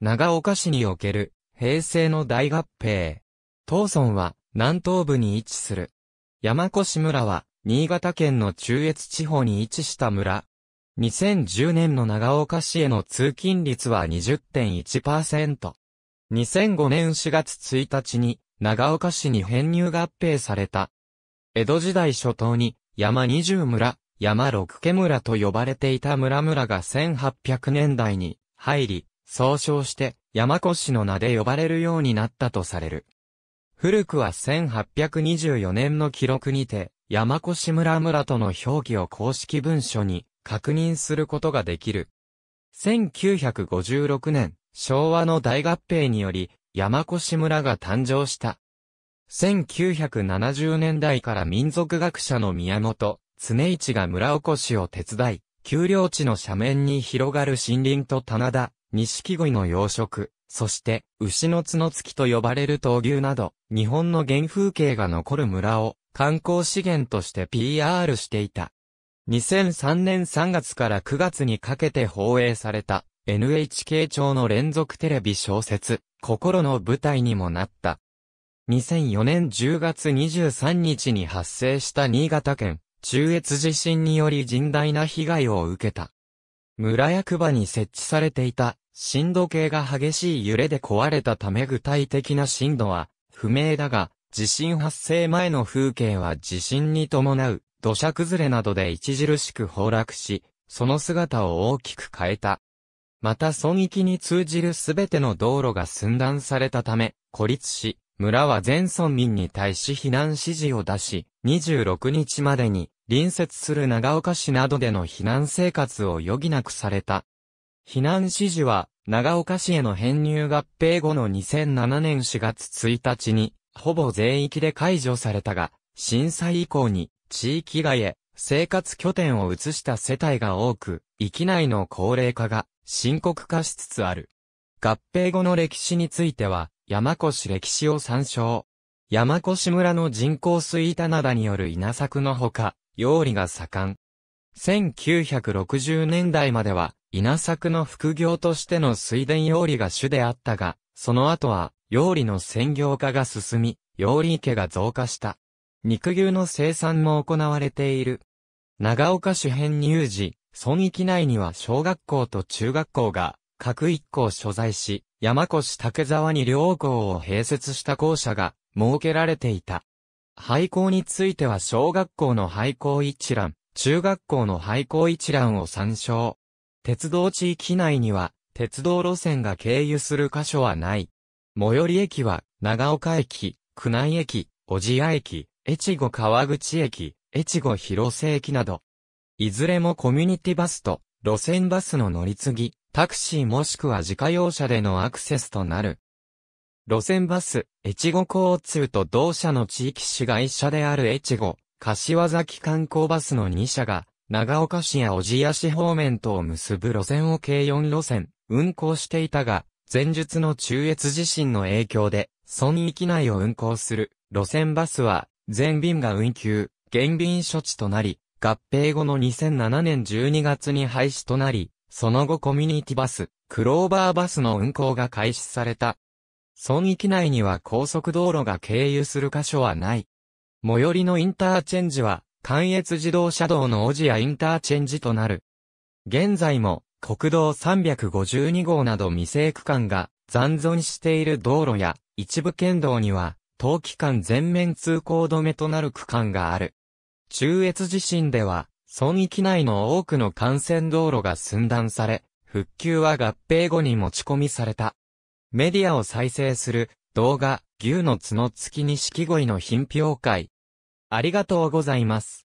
長岡市における平成の大合併。東村は南東部に位置する。山古志村は新潟県の中越地方に位置した村。2010年の長岡市への通勤率は20.1%。2005年4月1日に長岡市に編入合併された。江戸時代初頭に山20村、山六家村と呼ばれていた村々が1800年代に入り、総称して山越しの名で呼ばれるようになったとされる。古くは1824年の記録にて、山越村村との表記を公式文書に確認することができる。1956年、昭和の大合併により、山越村が誕生した。1970年代から民族学者の宮本、常一が村おこしを手伝い、丘陵地の斜面に広がる森林と棚田、錦鯉の養殖、そして、牛の角付きと呼ばれる闘牛など、日本の原風景が残る村を、観光資源として PR していた。2003年3月から9月にかけて放映された NHK 庁の連続テレビ小説、心の舞台にもなった。2004年10月23日に発生した新潟県中越地震により甚大な被害を受けた。村役場に設置されていた震度計が激しい揺れで壊れたため具体的な震度は不明だが、地震発生前の風景は地震に伴う土砂崩れなどで著しく崩落し、その姿を大きく変えた。また村域に通じるすべての道路が寸断されたため、孤立し、村は全村民に対し避難指示を出し、26日までに隣接する長岡市などでの避難生活を余儀なくされた。避難指示は、長岡市への編入合併後の2007年4月1日に、ほぼ全域で解除されたが、震災以降に、地域外へ、生活拠点を移した世帯が多く、域内の高齢化が深刻化しつつある。合併後の歴史については、山古市歴史を参照。山古市村の人口水田灘による稲作のほか、料理が盛ん。1960年代までは、稲作の副業としての水田用理が主であったが、その後は、用理の専業化が進み、用理池が増加した。肉牛の生産も行われている。長岡周辺入時、村域内には小学校と中学校が、各一校所在し、山越竹沢に両校を併設した校舎が設けられていた。廃校については小学校の廃校一覧、中学校の廃校一覧を参照。鉄道地域内には、鉄道路線が経由する箇所はない。最寄り駅は、長岡駅、久内駅、小千谷駅、越後川口駅、越後広瀬駅など。いずれもコミュニティバスと、路線バスの乗り継ぎ、タクシーもしくは自家用車でのアクセスとなる。路線バス、越後交通と同社の地域市街車である越後、柏崎観光バスの2社が、長岡市や小千谷市方面とを結ぶ路線を計4路線、運行していたが、前述の中越地震の影響で、村域内を運行する路線バスは、全便が運休、減便処置となり、合併後の2007年12月に廃止となり、その後コミュニティバス、クローバーバスの運行が開始された。村域内には高速道路が経由する箇所はない。最寄りのインターチェンジは、関越自動車道の小千谷インターチェンジとなる。現在も、国道352号など未成区間が残存している道路や、一部県道には、冬期間全面通行止めとなる区間がある。中越地震では、村域内の多くの幹線道路が寸断され、復旧は合併後に持ち込みされた。メディアを再生する動画、牛の角付き季鯉の品評会、ありがとうございます。